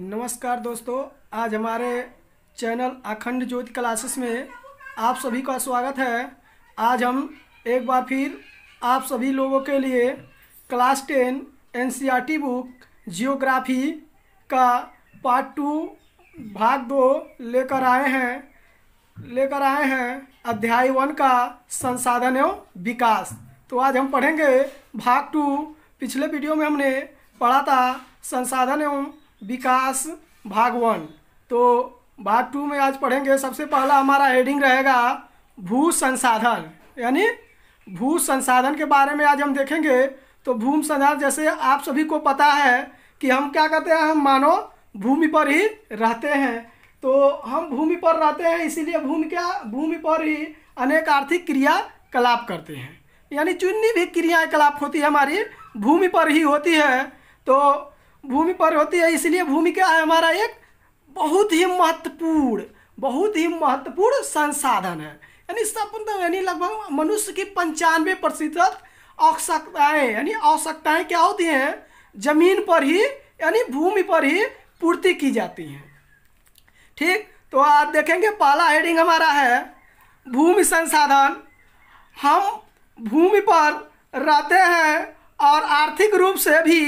नमस्कार दोस्तों आज हमारे चैनल अखंड ज्योति क्लासेस में आप सभी का स्वागत है आज हम एक बार फिर आप सभी लोगों के लिए class ten N book geography का पार्ट टू भाग दो लेकर आए हैं लेकर आए हैं अध्याय वन का संसाधन एवं विकास तो आज हम पढ़ेंगे भाग टू पिछले वीडियो में हमने पढ़ा था संसाधन एवं विकास भाग वन तो भाग टू में आज पढ़ेंगे सबसे पहला हमारा हेडिंग रहेगा भू संसाधन यानी भू संसाधन के बारे में आज हम देखेंगे तो भूमि संसाधन जैसे आप सभी को पता है कि हम क्या कहते हैं हम मानो भूमि पर ही रहते हैं तो हम भूमि पर रहते हैं इसीलिए भूमि क्या भूमि पर ही अनेक आर्थिक क्रियाकलाप करते हैं यानी चुन्नी भी क्रियाकलाप होती है हमारी भूमि पर ही होती है तो भूमि पर होती है इसलिए भूमि क्या है हमारा एक बहुत ही महत्वपूर्ण बहुत ही महत्वपूर्ण संसाधन है यानी सब तो यानी लगभग मनुष्य की पंचानवे प्रतिशत आवश्यकताएँ यानी आवश्यकताएँ क्या होती हैं जमीन पर ही यानी भूमि पर ही पूर्ति की जाती हैं ठीक तो आप देखेंगे पहला हेडिंग हमारा है भूमि संसाधन हम भूमि पर रहते हैं और आर्थिक रूप से भी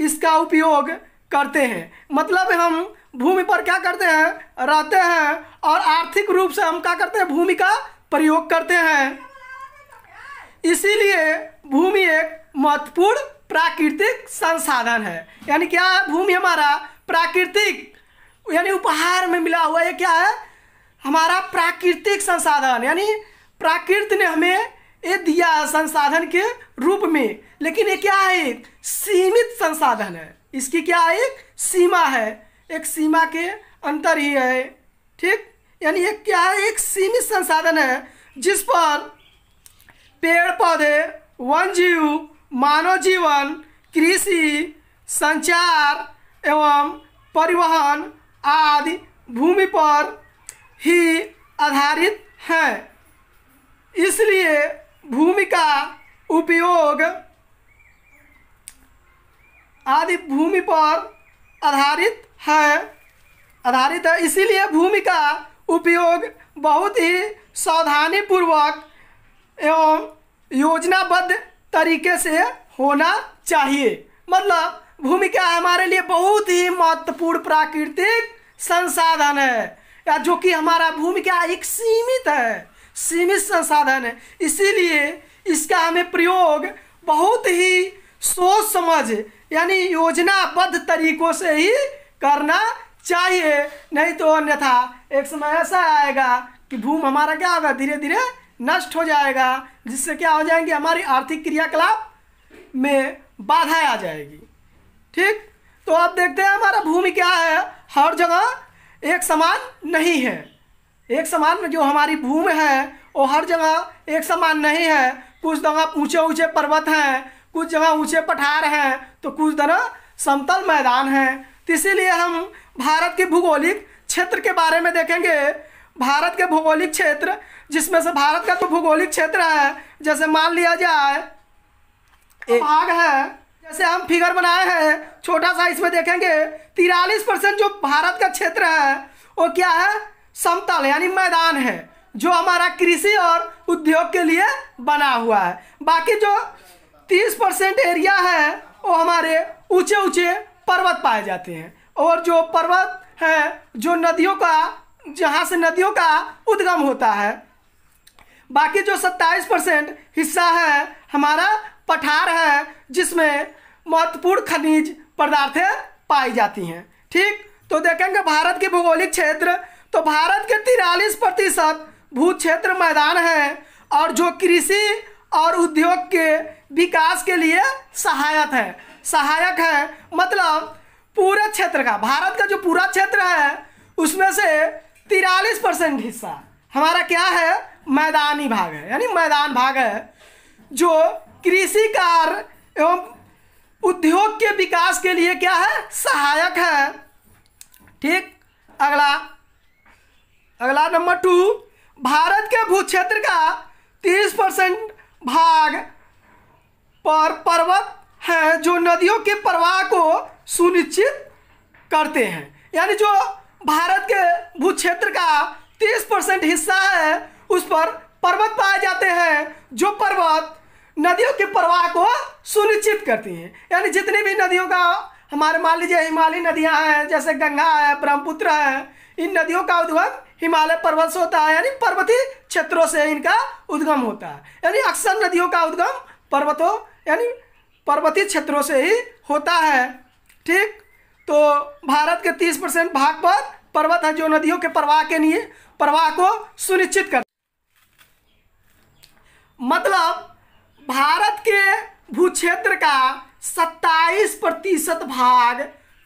इसका उपयोग करते हैं मतलब हम भूमि पर क्या करते हैं रहते हैं और आर्थिक रूप से हम क्या करते हैं भूमि का प्रयोग करते हैं इसीलिए भूमि एक महत्वपूर्ण प्राकृतिक संसाधन है यानी क्या है भूमि हमारा प्राकृतिक यानी उपहार में मिला हुआ ये क्या है हमारा प्राकृतिक संसाधन यानी प्राकृत ने हमें ये दिया संसाधन के रूप में लेकिन ये क्या है एक सीमित संसाधन है इसकी क्या है एक सीमा है एक सीमा के अंतर ही है ठीक यानी ये क्या है एक सीमित संसाधन है जिस पर पेड़ पौधे वन जीव मानव जीवन कृषि संचार एवं परिवहन आदि भूमि पर ही आधारित हैं इसलिए भूमि का उपयोग आदि भूमि पर आधारित है आधारित है इसीलिए भूमि का उपयोग बहुत ही सावधानीपूर्वक एवं योजनाबद्ध तरीके से होना चाहिए मतलब भूमि क्या हमारे लिए बहुत ही महत्वपूर्ण प्राकृतिक संसाधन है या जो कि हमारा भूमि क्या एक सीमित है सीमित संसाधन है इसीलिए इसका हमें प्रयोग बहुत ही सोच समझ यानी योजनाबद्ध तरीकों से ही करना चाहिए नहीं तो अन्यथा एक समय ऐसा आएगा कि भूम हमारा क्या होगा धीरे धीरे नष्ट हो जाएगा जिससे क्या हो जाएंगे हमारी आर्थिक क्रियाकलाप में बाधा आ जाएगी ठीक तो आप देखते हैं हमारा भूमि क्या है हर जगह एक समान नहीं है एक समान जो हमारी भूमि है वो हर जगह एक समान नहीं है कुछ जगह ऊंचे ऊंचे पर्वत हैं कुछ जगह ऊंचे पठार हैं तो कुछ जगह समतल मैदान हैं तो इसीलिए हम भारत के भूगोलिक क्षेत्र के बारे में देखेंगे भारत के भूगोलिक क्षेत्र जिसमें से भारत का तो भूगोलिक क्षेत्र है जैसे मान लिया जाए भाग है जैसे हम फिगर बनाए हैं छोटा सा इसमें देखेंगे तिरालीस परसेंट जो भारत का क्षेत्र है वो क्या है समतल यानी मैदान है जो हमारा कृषि और उद्योग के लिए बना हुआ है बाकी जो तीस परसेंट एरिया है वो हमारे ऊंचे ऊंचे पर्वत पाए जाते हैं और जो पर्वत है जो नदियों का जहाँ से नदियों का उद्गम होता है बाकी जो सत्ताईस परसेंट हिस्सा है हमारा पठार है जिसमें महत्वपूर्ण खनिज पदार्थें पाई जाती हैं ठीक तो देखेंगे भारत के भूगोलिक क्षेत्र तो भारत के तिरालीस प्रतिशत भू क्षेत्र मैदान है और जो कृषि और उद्योग के विकास के लिए सहायक है सहायक है मतलब पूरे क्षेत्र का भारत का जो पूरा क्षेत्र है उसमें से तिरालीस परसेंट हिस्सा हमारा क्या है मैदानी भाग है यानी मैदान भाग है जो कृषि कार्य एवं उद्योग के विकास के लिए क्या है सहायक है ठीक अगला अगला नंबर टू भारत के भूक्षेत्र का 30 परसेंट भाग पर पर्वत है जो नदियों के प्रवाह को सुनिश्चित करते हैं यानी जो भारत के भूक्षेत्र का 30 परसेंट हिस्सा है उस पर पर्वत पाए जाते हैं जो पर्वत नदियों के प्रवाह को सुनिश्चित करती हैं यानी जितनी भी नदियों का हमारे मान लीजिए हिमालय नदियाँ हैं जैसे गंगा है ब्रह्मपुत्र है इन नदियों का उद्भव हिमालय पर्वत से होता है यानी पर्वतीय क्षेत्रों से इनका उद्गम होता है यानी अक्सर नदियों का उद्गम पर्वतों यानी पर्वतीय क्षेत्रों से ही होता है ठीक तो भारत के तीस परसेंट भाग पर पर्वत है जो नदियों के प्रवाह के लिए प्रवाह को सुनिश्चित कर मतलब भारत के भूक्षेत्र का सत्ताईस प्रतिशत भाग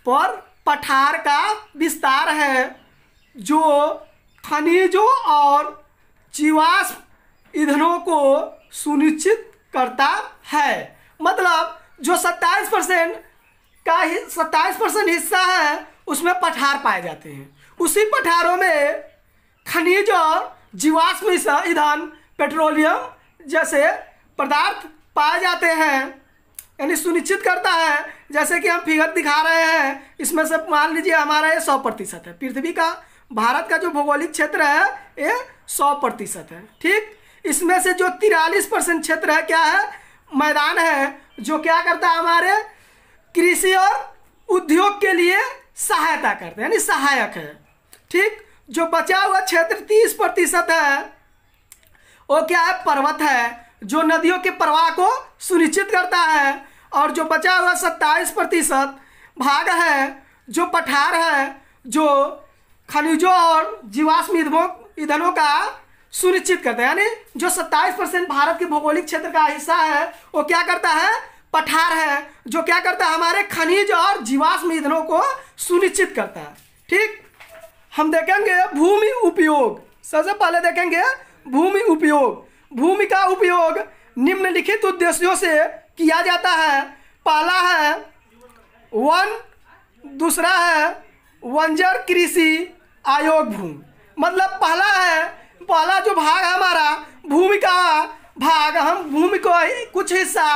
पर पठार का विस्तार है जो खनिजों और जीवाश्म ईंधनों को सुनिश्चित करता है मतलब जो सत्ताईस परसेंट का ही सत्ताईस परसेंट हिस्सा है उसमें पठार पाए जाते हैं उसी पठारों में खनिज और जीवाश्म ईंधन पेट्रोलियम जैसे पदार्थ पाए जाते हैं यानी सुनिश्चित करता है जैसे कि हम फिगर दिखा रहे हैं इसमें से मान लीजिए हमारा ये सौ प्रतिशत है पृथ्वी का भारत का जो भौगोलिक क्षेत्र है ये सौ प्रतिशत है ठीक इसमें से जो तिरालीस परसेंट क्षेत्र है क्या है मैदान है जो क्या करता है हमारे कृषि और उद्योग के लिए सहायता करते हैं यानी सहायक है ठीक जो बचा हुआ क्षेत्र तीस प्रतिशत है वो क्या है पर्वत है जो नदियों के प्रवाह को सुनिश्चित करता है और जो बचा हुआ सत्ताईस प्रतिशत भाग है जो पठार है जो खनिजों और जीवाश्म ईंधनों का सुनिश्चित करता है यानी जो 27 परसेंट भारत के भौगोलिक क्षेत्र का हिस्सा है वो क्या करता है पठार है जो क्या करता है हमारे खनिज और जीवाश्म ईंधनों को सुनिश्चित करता है ठीक हम देखेंगे भूमि उपयोग सबसे पहले देखेंगे भूमि उपयोग भूमि का उपयोग निम्नलिखित उद्देश्यों से किया जाता है पहला है वन दूसरा है वंजर कृषि आयोग भूमि मतलब पहला है पहला जो भाग है हमारा भूमि का भाग हम भूमि को कुछ हिस्सा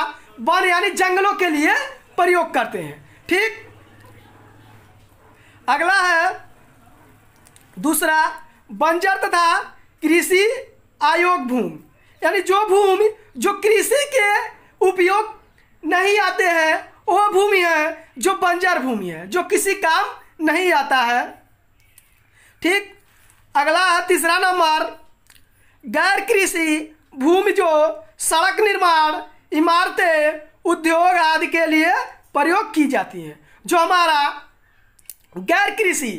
वन यानी जंगलों के लिए प्रयोग करते हैं ठीक अगला है दूसरा बंजर तथा कृषि आयोग भूमि यानी जो भूमि जो कृषि के उपयोग नहीं आते हैं वो भूमि है जो बंजर भूमि है जो किसी काम नहीं आता है ठीक अगला है तीसरा नंबर गैर कृषि भूमि जो सड़क निर्माण इमारतें उद्योग आदि के लिए प्रयोग की जाती है जो हमारा गैर कृषि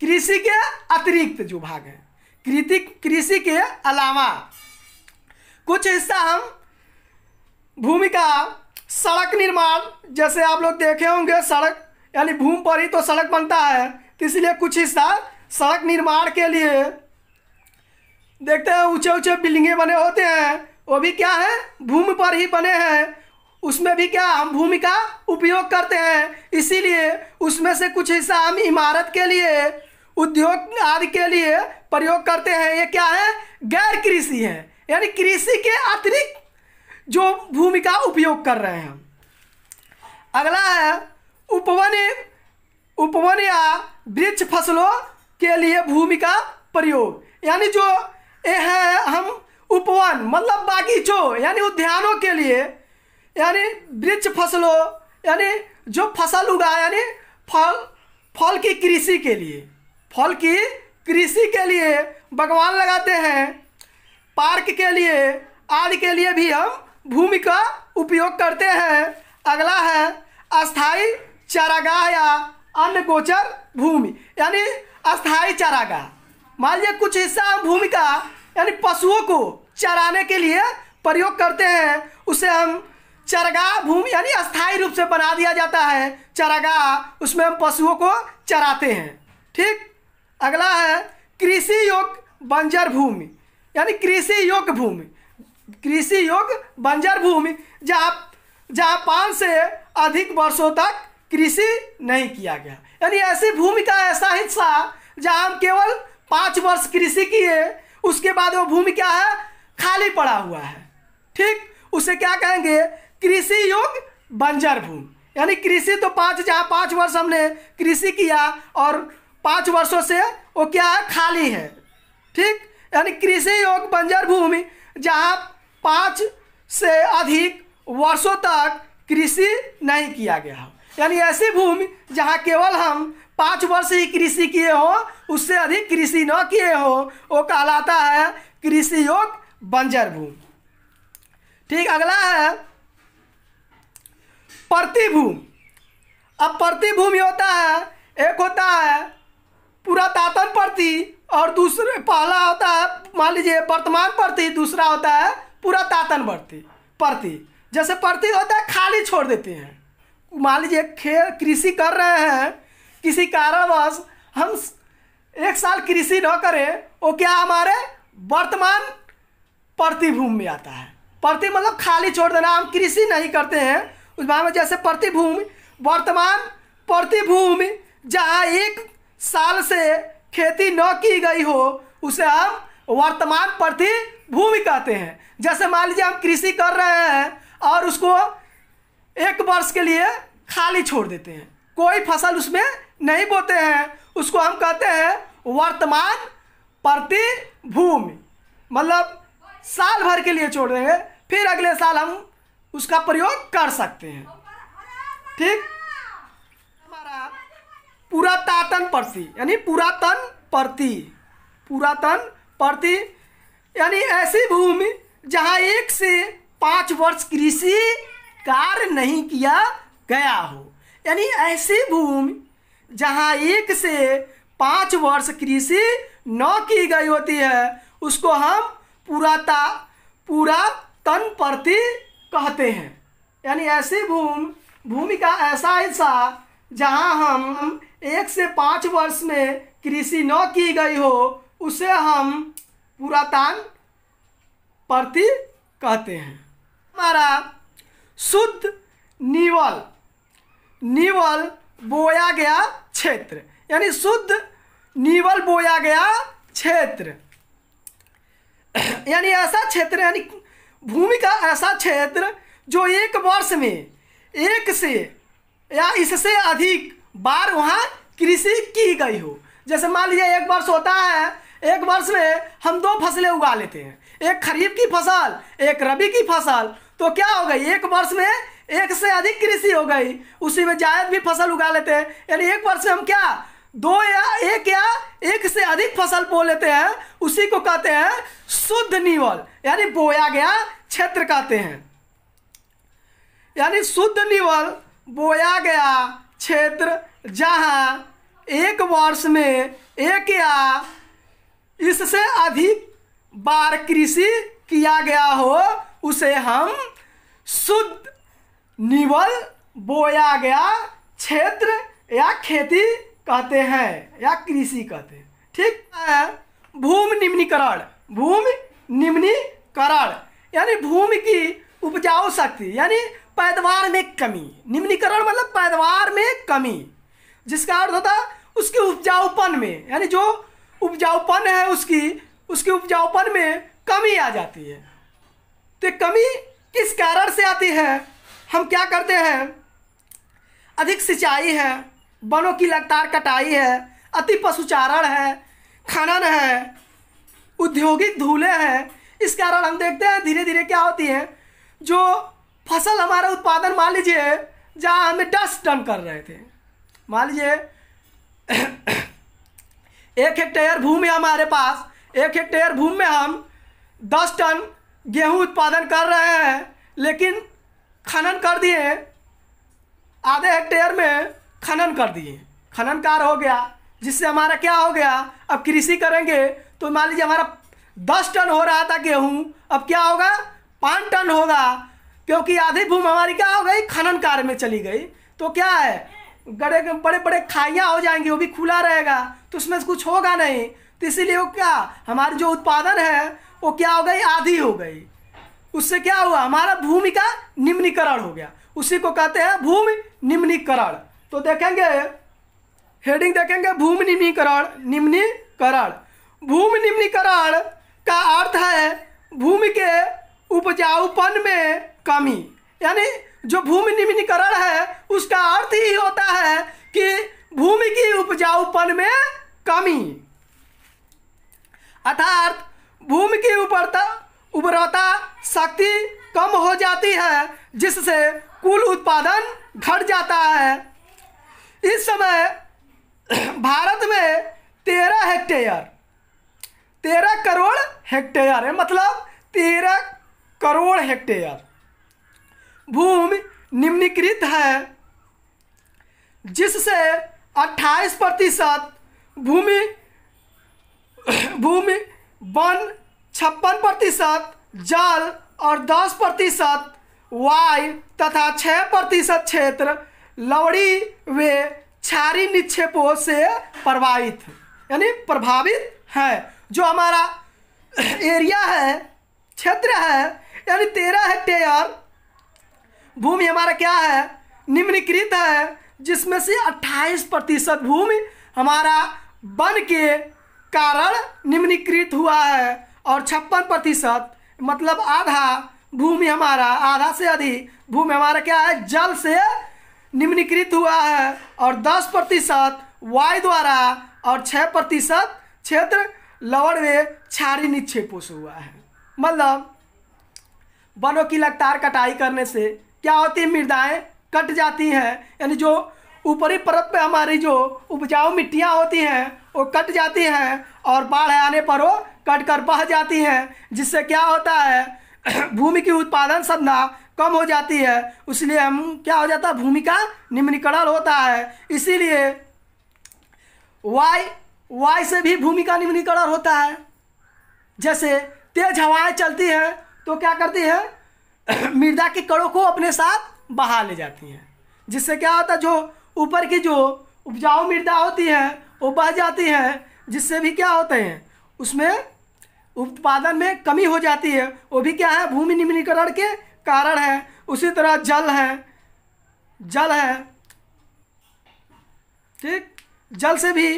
कृषि के अतिरिक्त जो भाग है कृतिक कृषि के अलावा कुछ हिस्सा हम भूमि का सड़क निर्माण जैसे आप लोग देखे होंगे सड़क यानी भूमि पर ही तो सड़क बनता है तो इसलिए कुछ हिस्सा सड़क निर्माण के लिए देखते हैं ऊंचे ऊंचे बिल्डिंगे बने होते हैं वो भी क्या है भूमि पर ही बने हैं उसमें भी क्या हम भूमि का उपयोग करते हैं इसीलिए उसमें से कुछ हिस्सा हम इमारत के लिए उद्योग आदि के लिए प्रयोग करते हैं ये क्या है गैर कृषि है यानी कृषि के अतिरिक्त जो भूमि का उपयोग कर रहे हैं अगला है उपवन उपवन या वृक्ष फसलों के लिए भूमि का प्रयोग यानी जो ये है हम उपवन मतलब बागीचों यानी उद्यानों के लिए यानी वृक्ष फसलों यानी जो फसल उगा यानी फल फल की कृषि के लिए फल की कृषि के लिए भगवान लगाते हैं पार्क के लिए आदि के लिए भी हम भूमि का उपयोग करते हैं अगला है अस्थाई चारागाह या अन्य गोचर भूमि यानी अस्थाई चरागा मान लीजिए कुछ हिस्सा हम भूमि का यानी पशुओं को चराने के लिए प्रयोग करते हैं उसे हम चरगाह भूमि यानी अस्थाई रूप से बना दिया जाता है चरागाह उसमें हम पशुओं को चराते हैं ठीक अगला है कृषि योग बंजर भूमि यानी कृषि योग्य भूमि कृषि योग बंजर भूमि जहाँ जहाँ पाँच से अधिक वर्षों तक कृषि नहीं किया गया यानी ऐसी भूमि का ऐसा हिस्सा जहाँ हम केवल पाँच वर्ष कृषि किए उसके बाद वो भूमि क्या है खाली पड़ा हुआ है ठीक उसे क्या कहेंगे कृषि योग बंजर भूमि यानी कृषि तो पाँच जहाँ पाँच वर्ष हमने कृषि किया और पाँच वर्षों से वो क्या है खाली है ठीक यानी कृषि योग बंजर भूमि जहाँ पाँच से अधिक वर्षों तक कृषि नहीं किया गया हो यानी ऐसी भूमि जहाँ केवल हम पाँच वर्ष ही कृषि किए हों उससे अधिक कृषि न किए हो वो कहलाता है कृषि योग बंजर भूमि ठीक अगला है भूमि अब प्रतिभूमि होता है एक होता है पुरातन प्रति और दूसरे पहला होता है मान लीजिए वर्तमान प्रति दूसरा होता है पुरातन प्रति प्रति जैसे प्रति होता है खाली छोड़ देते हैं मान लीजिए खे कृषि कर रहे हैं किसी कारणवश हम एक साल कृषि न करें वो क्या हमारे वर्तमान प्रतिभूमि में आता है प्रति मतलब खाली छोड़ देना हम कृषि नहीं करते हैं उस भाव में जैसे प्रतिभूमि वर्तमान प्रतिभूमि जहाँ एक साल से खेती न की गई हो उसे हम वर्तमान प्रतिभूमि कहते हैं जैसे मान लीजिए हम कृषि कर रहे हैं और उसको एक वर्ष के लिए खाली छोड़ देते हैं कोई फसल उसमें नहीं बोते हैं उसको हम कहते हैं वर्तमान प्रति भूमि मतलब साल भर के लिए छोड़ देंगे फिर अगले साल हम उसका प्रयोग कर सकते हैं ठीक हमारा पुरातन प्रति यानी पुरातन प्रति पुरातन प्रति यानी ऐसी भूमि जहाँ एक से पाँच वर्ष कृषि कार्य नहीं किया गया हो यानी ऐसी भूमि जहाँ एक से पाँच वर्ष कृषि न की गई होती है उसको हम पुराता पूरा तन प्रति कहते हैं यानी ऐसी भूमि भूमि का ऐसा हिस्सा जहाँ हम एक से पाँच वर्ष में कृषि न की गई हो उसे हम पुरातन प्रति कहते हैं हमारा शुद्ध निवल निवल बोया गया क्षेत्र यानी शुद्ध निवल बोया गया क्षेत्र यानी ऐसा क्षेत्र यानी भूमि का ऐसा क्षेत्र जो एक वर्ष में एक से या इससे अधिक बार वहाँ कृषि की गई हो जैसे मान लीजिए एक वर्ष होता है एक वर्ष में हम दो फसलें उगा लेते हैं एक खरीफ की फसल एक रबी की फसल तो क्या होगा एक वर्ष में एक से अधिक कृषि हो गई उसी में जायद भी फसल उगा लेते हैं यानी एक वर्ष में हम क्या दो या एक या एक से अधिक फसल बो लेते हैं उसी को कहते हैं शुद्ध निवल यानी बोया गया क्षेत्र कहते हैं यानी शुद्ध निवल बोया गया क्षेत्र जहां एक वर्ष में एक या इससे अधिक बार कृषि किया गया हो उसे हम शुद्ध निवल बोया गया क्षेत्र या खेती कहते हैं या कृषि कहते हैं ठीक है भूमि निम्नीकरण भूमि निम्नीकरण यानी भूमि की उपजाऊ शक्ति यानी पैदावार में कमी निम्नीकरण मतलब पैदावार में कमी जिसका अर्थ होता है उसके उपजाऊपन में यानी जो उपजाऊपन है उसकी उसके उपजाऊपन में कमी आ जाती है तो कमी किस कारण से आती है हम क्या करते हैं अधिक सिंचाई है वनों की लगातार कटाई है अति पशुचारण है खनन है औद्योगिक धूले हैं इस कारण हम देखते हैं धीरे धीरे क्या होती है जो फसल हमारा उत्पादन मान लीजिए जहाँ हमें दस टन कर रहे थे मान लीजिए एक हेक्टेयर भूमि हमारे पास एक हेक्टेयर भूमि में हम दस टन गेहूं उत्पादन कर रहे हैं लेकिन खनन कर दिए आधे हेक्टेयर में खनन कर दिए खनन कार हो गया जिससे हमारा क्या हो गया अब कृषि करेंगे तो मान लीजिए हमारा दस टन हो रहा था गेहूं अब क्या होगा पाँच टन होगा क्योंकि आधी भूमि हमारी क्या हो गई खनन कार में चली गई तो क्या है गड़े बड़े बड़े खाइयाँ हो जाएंगी वो भी खुला रहेगा तो उसमें कुछ होगा नहीं तो इसीलिए वो क्या हमारी जो उत्पादन है वो क्या हो गई आधी हो गई उससे क्या हुआ हमारा भूमि का निम्नीकरण हो गया उसी को कहते हैं भूमि निम्नीकरण तो देखेंगे हेडिंग देखेंगे भूमि निम्नीकरण निम्नीकरण भूमि निम्नीकरण का अर्थ है भूमि के उपजाऊपन में कमी यानी जो भूमि निम्नीकरण है उसका अर्थ ही होता है कि भूमि की उपजाऊपन में कमी अर्थात भूमि की उपरता उर्वरता शक्ति कम हो जाती है जिससे कुल उत्पादन घट जाता है इस समय भारत में तेरह हेक्टेयर तेरह करोड़ हेक्टेयर है मतलब तेरह करोड़ हेक्टेयर भूमि निम्नकृत है जिससे 28 प्रतिशत भूमि भूमि वन छप्पन प्रतिशत जल और दस प्रतिशत वायु तथा छः प्रतिशत क्षेत्र लवड़ी वे क्षारी निक्षेपों से प्रभावित यानी प्रभावित है जो हमारा एरिया है क्षेत्र है यानी तेरह हेक्टेयर भूमि हमारा क्या है निम्नकृत है जिसमें से अट्ठाईस प्रतिशत भूमि हमारा वन के कारण निम्नीकृत हुआ है और छप्पन प्रतिशत मतलब आधा भूमि हमारा आधा से अधिक भूमि हमारा क्या है जल से निम्नीकृत हुआ है और दस प्रतिशत वायु द्वारा और छः प्रतिशत क्षेत्र लवण में छारी नीचे पोष हुआ है मतलब वनों की लगातार कटाई करने से क्या होती है मृदाएँ कट जाती हैं यानी जो ऊपरी परत पे हमारी जो उपजाऊ मिट्टियाँ होती हैं वो कट जाती हैं और बाढ़ आने पर वो कट कर बह जाती हैं जिससे क्या होता है भूमि की उत्पादन संधा कम हो जाती है इसलिए हम क्या हो जाता है भूमि का निम्नीकरण होता है इसीलिए वाई वाई से भी भूमि का निम्नीकरण होता है जैसे तेज हवाएं चलती हैं तो क्या करती है मृदा के कड़ों को अपने साथ बहा ले जाती हैं जिससे क्या होता है जो ऊपर की जो उपजाऊ मृदा होती है बह जाती हैं जिससे भी क्या होते हैं उसमें उत्पादन में कमी हो जाती है वो भी क्या है भूमि निम्नीकरण के कारण है उसी तरह जल है जल है ठीक जल से भी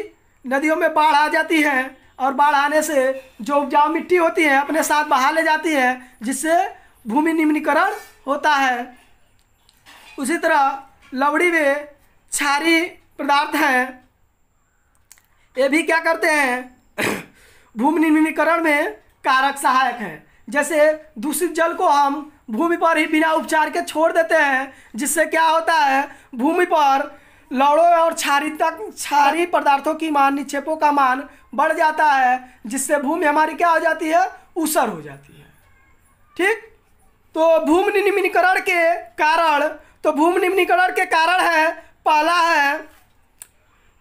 नदियों में बाढ़ आ जाती है और बाढ़ आने से जो उपजाऊ मिट्टी होती है अपने साथ बहा ले जाती है जिससे भूमि निम्नीकरण होता है उसी तरह लवड़ी में छारी पदार्थ है ये भी क्या करते हैं भूमि निर्मीकरण में कारक सहायक हैं जैसे दूषित जल को हम भूमि पर ही बिना उपचार के छोड़ देते हैं जिससे क्या होता है भूमि पर लौड़ों और छारी तक छारी पदार्थों की मान निक्षेपों का मान बढ़ जाता है जिससे भूमि हमारी क्या हो जाती है ऊसर हो जाती है ठीक तो भूमि निम्नीकरण के कारण तो भूमि निम्नीकरण के कारण है पहला है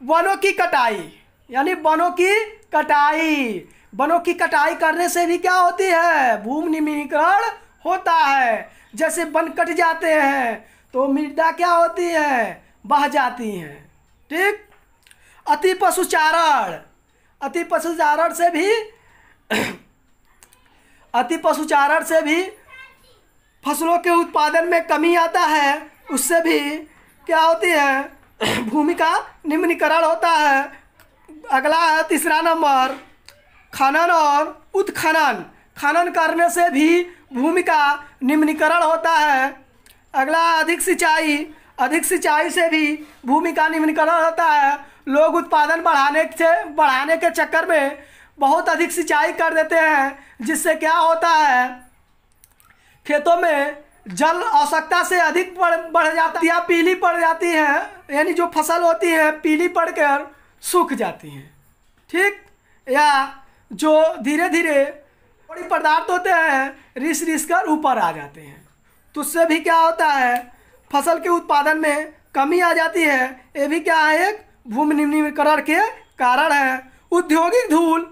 वनों की कटाई यानी वनों की कटाई वनों की कटाई करने से भी क्या होती है भूमि निम्नीकरण होता है जैसे वन कट जाते हैं तो मृदा क्या होती है बह जाती हैं ठीक अति पशुचारण अति पशुचारण से भी अति पशुचारण से भी फसलों के उत्पादन में कमी आता है उससे भी क्या होती है भूमि का निम्नीकरण होता है अगला है तीसरा नंबर खनन और उत्खनन खनन करने से भी भूमि का निम्नीकरण होता है अगला अधिक सिंचाई अधिक सिंचाई से भी भूमि का निम्नीकरण होता है लोग उत्पादन बढ़ाने से बढ़ाने के चक्कर में बहुत अधिक सिंचाई कर देते हैं जिससे क्या होता है खेतों में जल आवश्यकता से अधिक बढ़ बढ़ जाती है पीली पड़ जाती है यानी जो फसल होती है पीली पड़कर सूख जाती हैं ठीक या जो धीरे धीरे बड़ी पदार्थ होते हैं रिस रिस कर ऊपर आ जाते हैं तो उससे भी क्या होता है फसल के उत्पादन में कमी आ जाती है ये भी क्या है एक भूमि निम्नीकरण के कारण है औद्योगिक धूल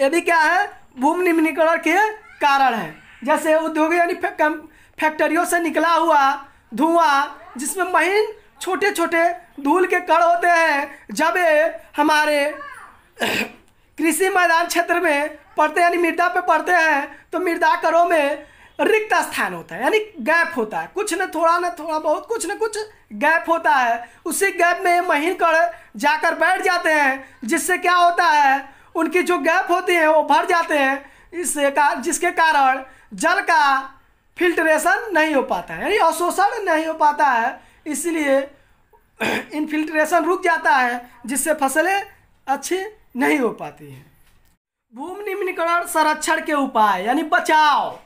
ये भी क्या है भूमि निम्नीकरण के कारण है जैसे उद्योगिक यानी फैक्ट्रियों से निकला हुआ धुआं जिसमें महीन छोटे छोटे धूल के कण होते हैं जब ये हमारे कृषि मैदान क्षेत्र में पड़ते यानी मृदा पे पड़ते हैं तो मृदा करों में रिक्त स्थान होता है यानी गैप होता है कुछ न थोड़ा न थोड़ा बहुत कुछ न कुछ गैप होता है उसी गैप में महीन कर जाकर बैठ जाते हैं जिससे क्या होता है उनकी जो गैप होती है वो भर जाते हैं इससे का जिसके कारण जल का फिल्ट्रेशन नहीं हो पाता है यानी अवशोषण नहीं हो पाता है इसलिए इन्फिल्ट्रेशन रुक जाता है जिससे फसलें अच्छी नहीं हो पाती हैं भूमि निम्नीकरण संरक्षण के उपाय यानी बचाव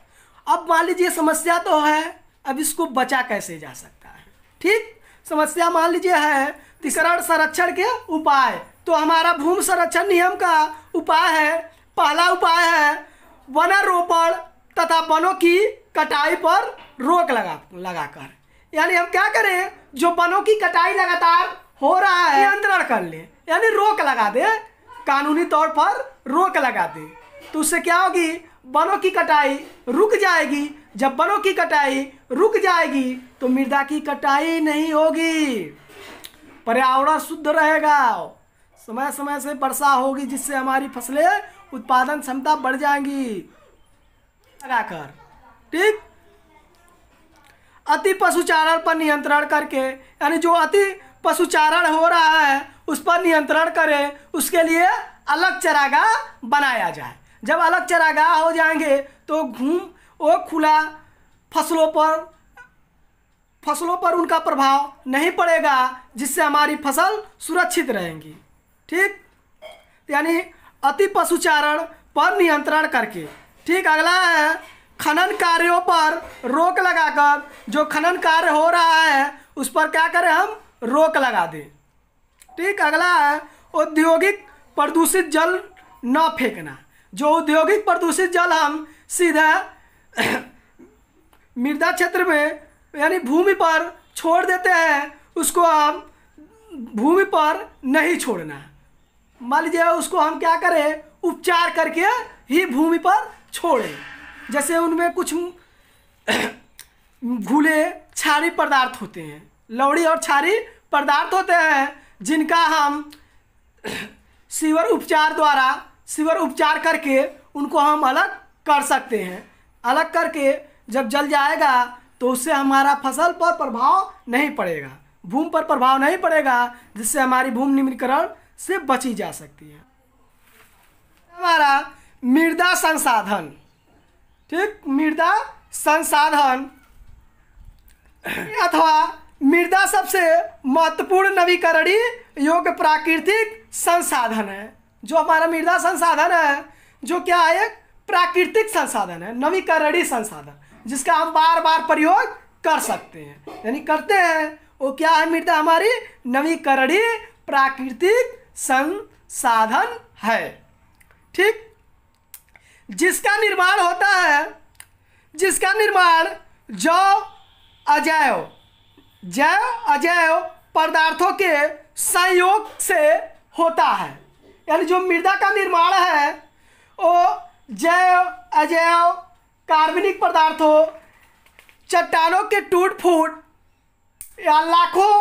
अब मान लीजिए समस्या तो है अब इसको बचा कैसे जा सकता है ठीक समस्या मान लीजिए है तीसरा संरक्षण के उपाय तो हमारा भूमि संरक्षण नियम का उपाय है पहला उपाय है वनारोपण तथा वनों की कटाई पर रोक लगा लगाकर यानी हम क्या करें जो वनों की कटाई लगातार हो रहा है नियंत्रण कर ले यानी रोक लगा दे कानूनी तौर पर रोक लगा दे तो उससे क्या होगी वनों की कटाई रुक जाएगी जब वनों की कटाई रुक जाएगी तो मृदा की कटाई नहीं होगी पर्यावरण शुद्ध रहेगा समय समय से वर्षा होगी जिससे हमारी फसलें उत्पादन क्षमता बढ़ जाएंगी लगाकर ठीक अति पशुचारण पर नियंत्रण करके यानी जो अति पशुचारण हो रहा है उस पर नियंत्रण करें उसके लिए अलग चरागाह बनाया जाए जब अलग चरागाह हो जाएंगे तो घूम वो खुला फसलों पर फसलों पर उनका प्रभाव नहीं पड़ेगा जिससे हमारी फसल सुरक्षित रहेंगी ठीक यानी अति पशुचारण पर नियंत्रण करके ठीक अगला है खनन कार्यों पर रोक लगाकर जो खनन कार्य हो रहा है उस पर क्या करें हम रोक लगा दें ठीक अगला है औद्योगिक प्रदूषित जल न फेंकना जो औद्योगिक प्रदूषित जल हम सीधा मृदा क्षेत्र में यानी भूमि पर छोड़ देते हैं उसको हम भूमि पर नहीं छोड़ना मान लीजिए उसको हम क्या करें उपचार करके ही भूमि पर छोड़ें जैसे उनमें कुछ घुले क्षारी पदार्थ होते हैं लवड़ी और क्षारी पदार्थ होते हैं जिनका हम सीवर उपचार द्वारा सीवर उपचार करके उनको हम अलग कर सकते हैं अलग करके जब जल जाएगा तो उससे हमारा फसल पर प्रभाव नहीं पड़ेगा भूमि पर प्रभाव नहीं पड़ेगा जिससे हमारी भूमि निम्नीकरण से बची जा सकती है हमारा मृदा संसाधन ठीक मृदा संसाधन अथवा मृदा सबसे महत्वपूर्ण नवीकरणीय योग्य प्राकृतिक संसाधन है जो हमारा मृदा संसाधन है जो क्या है एक प्राकृतिक संसाधन है नवीकरणीय संसाधन जिसका हम बार बार प्रयोग कर सकते हैं यानी करते हैं वो क्या है मृदा हमारी नवीकरणीय प्राकृतिक संसाधन है ठीक जिसका निर्माण होता है जिसका निर्माण जौ अजैव जैव अजैव पदार्थों के संयोग से होता है यानी जो मृदा का निर्माण है वो जैव अजैव कार्बनिक पदार्थों चट्टानों के टूट फूट या लाखों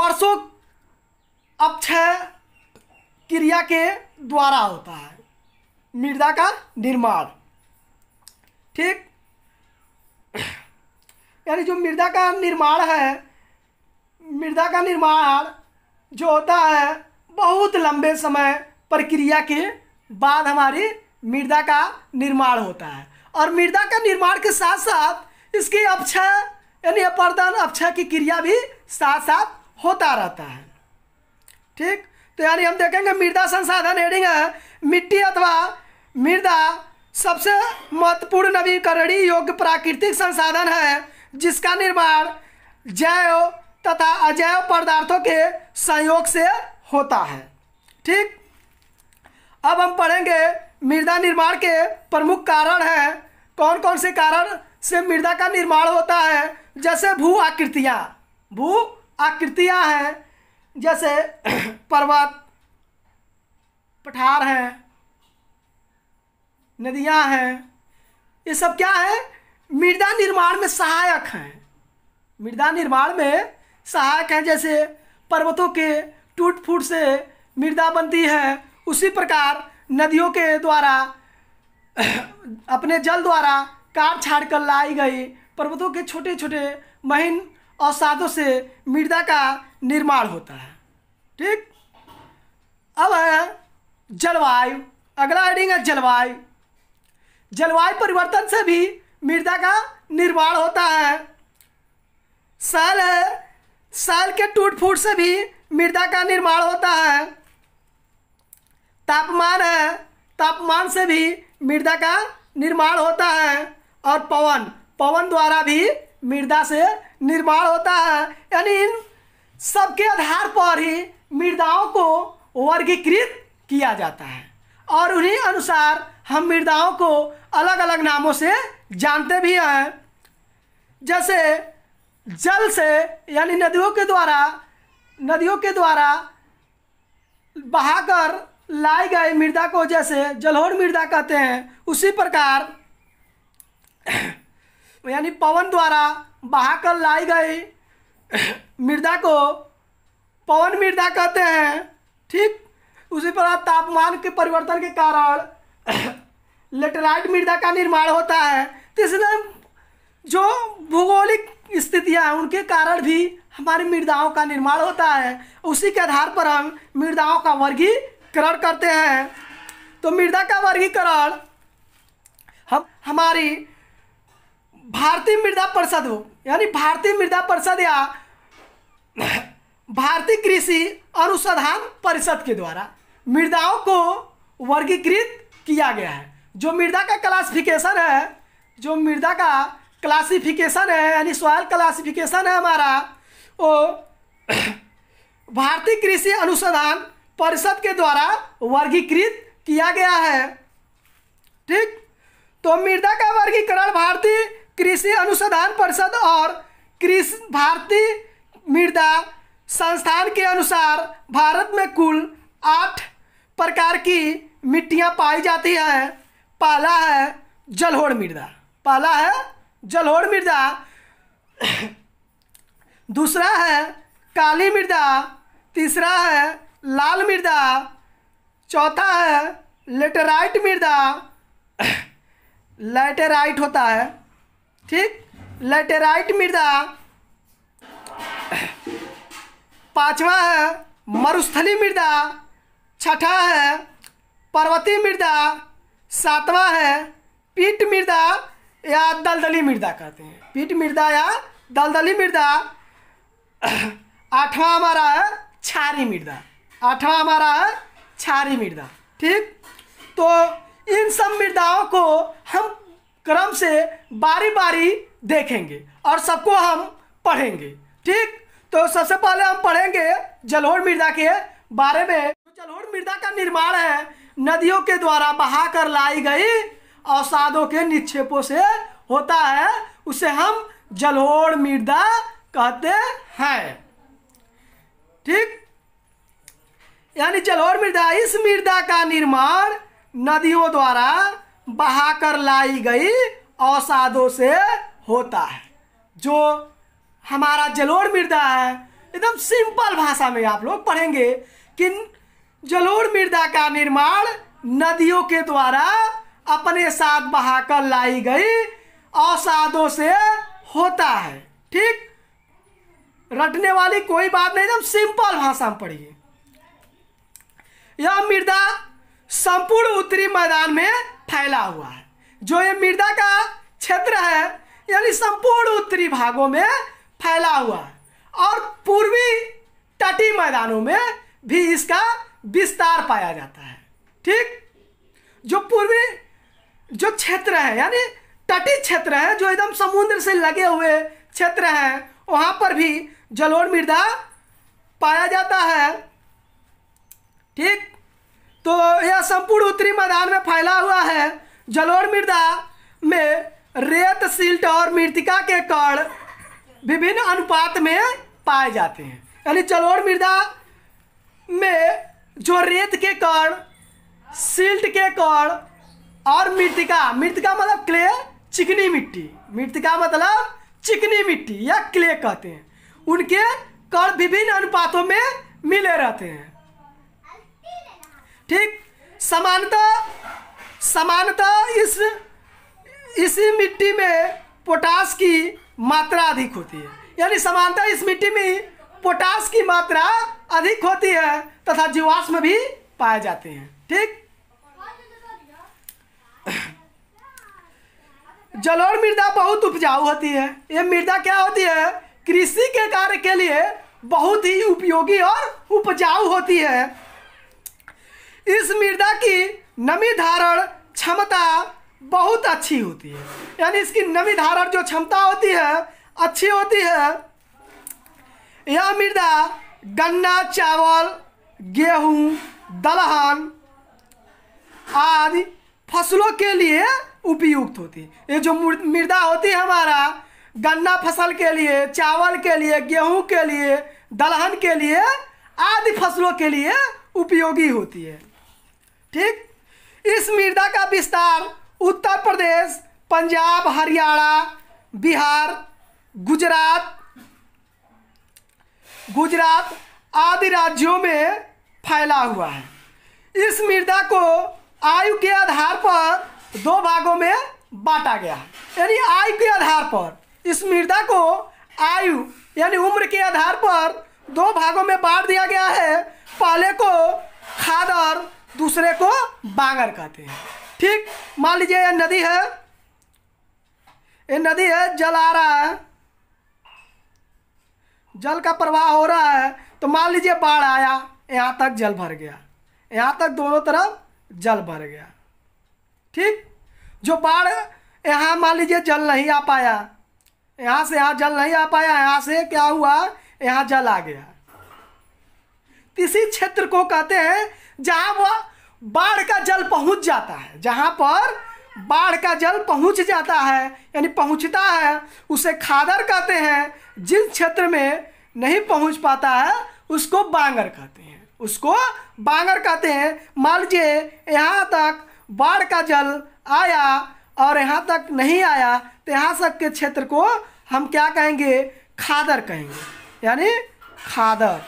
वर्षों अपक्षय क्रिया के द्वारा होता है मृदा का निर्माण ठीक यानी जो मृदा का निर्माण है मृदा का निर्माण जो होता है बहुत लंबे समय प्रक्रिया के बाद हमारी मृदा का निर्माण होता है और मृदा का निर्माण के साथ साथ इसके अक्षय यानी अपर्दन अक्षय की क्रिया भी साथ साथ होता रहता है ठीक तो यानी हम देखेंगे मृदा संसाधन एडिंग है मिट्टी अथवा मृदा सबसे महत्वपूर्ण नवीकरणीय योग्य प्राकृतिक संसाधन है जिसका निर्माण जैव तथा अजैव पदार्थों के संयोग से होता है ठीक अब हम पढ़ेंगे मृदा निर्माण के प्रमुख कारण हैं कौन कौन से कारण से मृदा का निर्माण होता है जैसे भू आकृतियाँ भू आकृतियाँ हैं जैसे पर्वत पठार हैं नदियाँ हैं ये सब क्या है मृदा निर्माण में सहायक हैं मृदा निर्माण में सहायक हैं जैसे पर्वतों के टूट फूट से मृदा बनती है उसी प्रकार नदियों के द्वारा अपने जल द्वारा काट छाड़ कर लाई गई पर्वतों के छोटे छोटे महीन अवसादों से मृदा का निर्माण होता है ठीक अब है जलवायु अगला हेडिंग है जलवायु जलवायु परिवर्तन से भी मृदा का निर्माण होता है साल साल के टूट फूट से भी मृदा का निर्माण होता है तापमान है तापमान से भी मृदा का निर्माण होता है और पवन पवन द्वारा भी मृदा से निर्माण होता है यानी इन सबके आधार पर ही मृदाओं को वर्गीकृत किया जाता है और उन्हीं अनुसार हम मृदाओं को अलग अलग नामों से जानते भी हैं जैसे जल से यानी नदियों के द्वारा नदियों के द्वारा बहाकर लाई गई मृदा को जैसे जलोर मृदा कहते हैं उसी प्रकार यानी पवन द्वारा बहाकर लाई गई मृदा को पवन मृदा कहते हैं ठीक उसी प्रकार तापमान के परिवर्तन के कारण लेटराइट मृदा का निर्माण होता है तो इसलिए जो भूगोलिक स्थितियाँ हैं उनके कारण भी हमारी मृदाओं का निर्माण होता है उसी के आधार पर हम मृदाओं का वर्गीकरण करते हैं तो मृदा का वर्गीकरण हम हमारी भारतीय मृदा परिषद हो यानी भारतीय मृदा परिषद या भारतीय कृषि अनुसंधान परिषद के द्वारा मृदाओं को वर्गीकृत किया गया है जो मृदा का क्लासिफिकेशन है जो मृदा का क्लासिफिकेशन है यानी सॉयल क्लासिफिकेशन है हमारा वो भारतीय कृषि अनुसंधान परिषद के द्वारा वर्गीकृत किया गया है ठीक तो मृदा का वर्गीकरण भारतीय कृषि अनुसंधान परिषद और कृषि भारतीय मृदा संस्थान के अनुसार भारत में कुल आठ प्रकार की मिट्टियां पाई जाती हैं पाला है जलहोड़ मृदा पाला है जलहोड़ मृदा दूसरा है काली मृदा तीसरा है लाल मृदा चौथा है लेटेराइट मृदा लेटेराइट होता है ठीक लेटेराइट मृदा पांचवा है मरुस्थली मृदा छठा है पर्वती मृदा सातवां है पीट मृदा या दलदली मृदा कहते हैं पीट मृदा या दलदली मृदा आठवां हमारा है छारी मृदा आठवां हमारा है छारी मृदा ठीक तो इन सब मृदाओं को हम क्रम से बारी बारी देखेंगे और सबको हम पढ़ेंगे ठीक तो सबसे पहले हम पढ़ेंगे जलोढ़ मृदा के बारे में तो जलोढ़ मृदा का निर्माण है नदियों के द्वारा बहाकर लाई गई अवसादों के निक्षेपों से होता है उसे हम जलोड़ मृदा कहते हैं ठीक यानी जलोड़ मृदा इस मृदा का निर्माण नदियों द्वारा बहाकर लाई गई अवसादों से होता है जो हमारा जलोड़ मृदा है एकदम सिंपल भाषा में आप लोग पढ़ेंगे कि जलोढ़ मृदा का निर्माण नदियों के द्वारा अपने साथ बहाकर लाई गई अवसादों से होता है ठीक रटने वाली कोई बात नहीं एकदम सिंपल भाषा में पढ़िए यह मृदा संपूर्ण उत्तरी मैदान में फैला हुआ है जो ये मृदा का क्षेत्र है यानी संपूर्ण उत्तरी भागों में फैला हुआ है और पूर्वी तटीय मैदानों में भी इसका विस्तार पाया जाता है ठीक जो पूर्वी जो क्षेत्र है यानी तटीय क्षेत्र है जो एकदम समुद्र से लगे हुए क्षेत्र है वहां पर भी जलोढ़ मृदा पाया जाता है ठीक तो यह संपूर्ण उत्तरी मैदान में फैला हुआ है जलोढ़ मृदा में रेत सिल्ट और मृतिका के कण विभिन्न अनुपात में पाए जाते हैं यानी जलोढ़ मृदा में जो रेत के कण सिल्ट के कण और मृतिका मृतिका मतलब क्ले चिकनी मिट्टी मृतिका मतलब चिकनी मिट्टी या क्ले कहते हैं उनके कण विभिन्न अनुपातों में मिले रहते हैं ठीक समानता समानता इस इसी मिट्टी में पोटास की मात्रा अधिक होती है यानी समानता इस मिट्टी में पोटास की मात्रा अधिक होती है तथा जीवाश्म भी पाए जाते हैं ठीक जलोढ़ मृदा बहुत उपजाऊ होती है ये मृदा क्या होती है कृषि के कार्य के लिए बहुत ही उपयोगी और उपजाऊ होती है इस मृदा की नमी धारण क्षमता बहुत अच्छी होती है यानी इसकी नमी धारण जो क्षमता होती है अच्छी होती है यह मृदा गन्ना चावल गेहूं दलहन आदि फसलों के लिए उपयुक्त होती है ये जो मृदा होती है हमारा गन्ना फसल के लिए चावल के लिए गेहूं के लिए दलहन के लिए आदि फसलों के लिए उपयोगी होती है ठीक इस मृदा का विस्तार उत्तर प्रदेश पंजाब हरियाणा बिहार गुजरात गुजरात आदि राज्यों में फैला हुआ है इस मृदा को आयु के आधार पर दो भागों में बांटा गया है यानी आयु के आधार पर इस मृदा को आयु यानी उम्र के आधार पर दो भागों में बांट दिया गया है पहले को खादर दूसरे को बांगर कहते हैं ठीक मान लीजिए यह नदी है ये नदी है जल आ रहा है जल का प्रवाह हो रहा है तो मान लीजिए बाढ़ आया यहाँ तक जल भर गया यहाँ तक दोनों तरफ जल भर गया ठीक जो बाढ़ यहाँ मान लीजिए जल नहीं आ पाया यहाँ से यहाँ जल नहीं आ पाया यहाँ से क्या हुआ यहाँ जल आ गया इसी क्षेत्र को कहते हैं जहाँ वह बाढ़ का जल पहुँच जाता है जहाँ पर बाढ़ का जल पहुँच जाता है यानी पहुँचता है उसे खादर कहते हैं जिस क्षेत्र में नहीं पहुँच पाता है उसको बांगर कहते हैं उसको बांगर कहते हैं मान लीजिए यहाँ तक बाढ़ का जल आया और यहाँ तक नहीं आया तो यहाँ तक के क्षेत्र को हम क्या कहेंगे खादर कहेंगे यानी खादर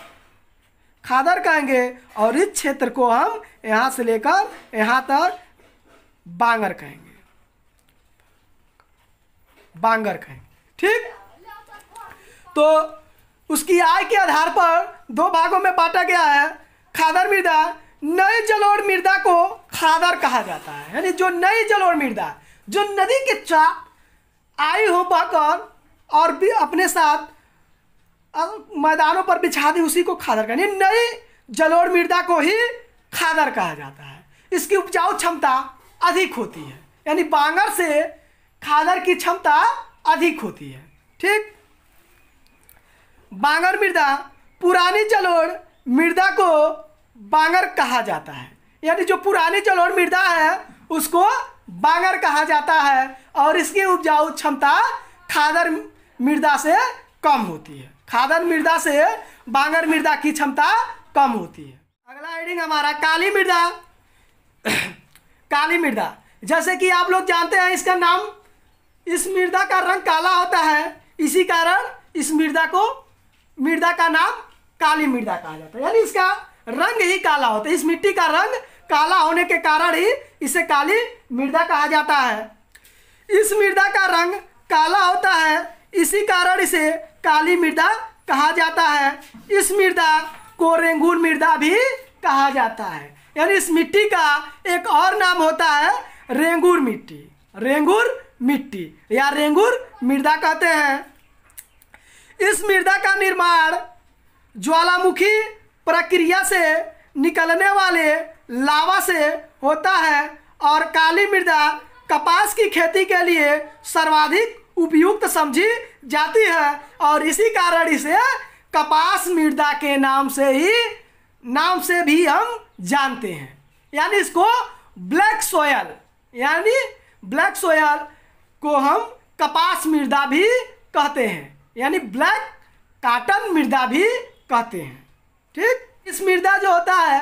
खादर कहेंगे और इस क्षेत्र को हम यहाँ से लेकर यहाँ तक बांगर कहेंगे बांगर कहेंगे ठीक तो उसकी आय के आधार पर दो भागों में बांटा गया है खादर मृदा नए जलोर मृदा को खादर कहा जाता है यानी जो नए जलोढ़ मृदा जो नदी के चाप आई हो बहकर और भी अपने साथ मैदानों पर बिछा दी उसी को खादर कहा नई जलोर मृदा को ही खादर कहा जाता है इसकी उपजाऊ क्षमता अधिक होती है यानी बांगर से खादर की क्षमता अधिक होती है ठीक बांगर मृदा पुरानी जलोड़ मृदा को बांगर कहा जाता है यानी जो पुरानी जलोड़ मृदा है उसको बांगर कहा जाता है और इसकी उपजाऊ क्षमता खादर मृदा से कम होती है खादर मृदा से बांगर मृदा की क्षमता कम होती है अगला हेडिंग हमारा काली मृदा काली मृदा जैसे कि आप लोग जानते हैं इसका नाम इस मृदा का रंग काला होता है इसी कारण इस मृदा को मृदा का नाम काली मृदा कहा जाता है यानी इसका रंग ही काला होता है इस मिट्टी का रंग काला होने के कारण ही इसे काली मृदा कहा जाता है इस मृदा का रंग काला होता है इसी कारण इसे काली मृदा कहा जाता है इस मृदा को रेंगून मृदा भी कहा जाता है यानी इस मिट्टी का एक और नाम होता है रेंगूर मिट्टी रेंगूर मिट्टी या रेंगूर मृदा कहते हैं इस मृदा का निर्माण ज्वालामुखी प्रक्रिया से निकलने वाले लावा से होता है और काली मृदा कपास की खेती के लिए सर्वाधिक उपयुक्त समझी जाती है और इसी कारण इसे कपास मृदा के नाम से ही नाम से भी हम जानते हैं यानी इसको ब्लैक सोयल यानी ब्लैक सोयल को हम कपास मृदा भी कहते हैं यानी ब्लैक काटन मृदा भी कहते हैं ठीक इस मृदा जो होता है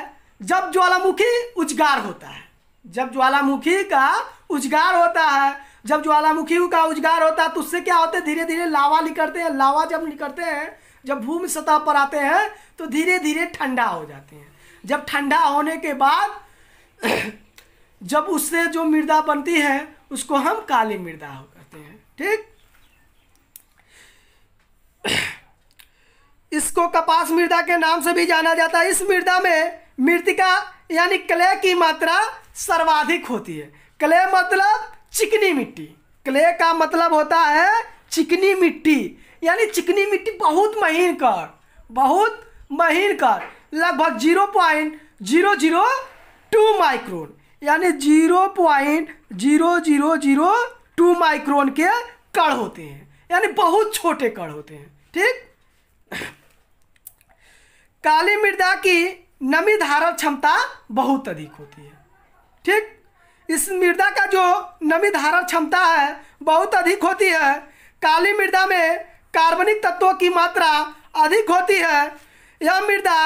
जब ज्वालामुखी उजगार होता है जब ज्वालामुखी का उजगार होता है जब ज्वालामुखी का उजगार होता है तो उससे क्या होता है धीरे धीरे लावा निकलते हैं लावा जब निकलते हैं जब भूमि सतह पर आते हैं तो धीरे धीरे ठंडा हो जाते हैं जब ठंडा होने के बाद जब उससे जो मृदा बनती है उसको हम काली मृदा कहते हैं ठीक इसको कपास मृदा के नाम से भी जाना जाता है इस मृदा में मृतिका यानी क्ले की मात्रा सर्वाधिक होती है क्ले मतलब चिकनी मिट्टी क्ले का मतलब होता है चिकनी मिट्टी यानी चिकनी मिट्टी बहुत महीन कर बहुत महीन कर लगभग zero point zero zero two micron यानी zero point zero zero zero two micron के कण होते हैं यानी बहुत छोटे कण होते हैं ठीक काली मृदा की नमी धारण क्षमता बहुत अधिक होती है ठीक इस मृदा का जो नमी धारण क्षमता है बहुत अधिक होती है काली मृदा में कार्बनिक तत्वों की मात्रा अधिक होती है यह मृदा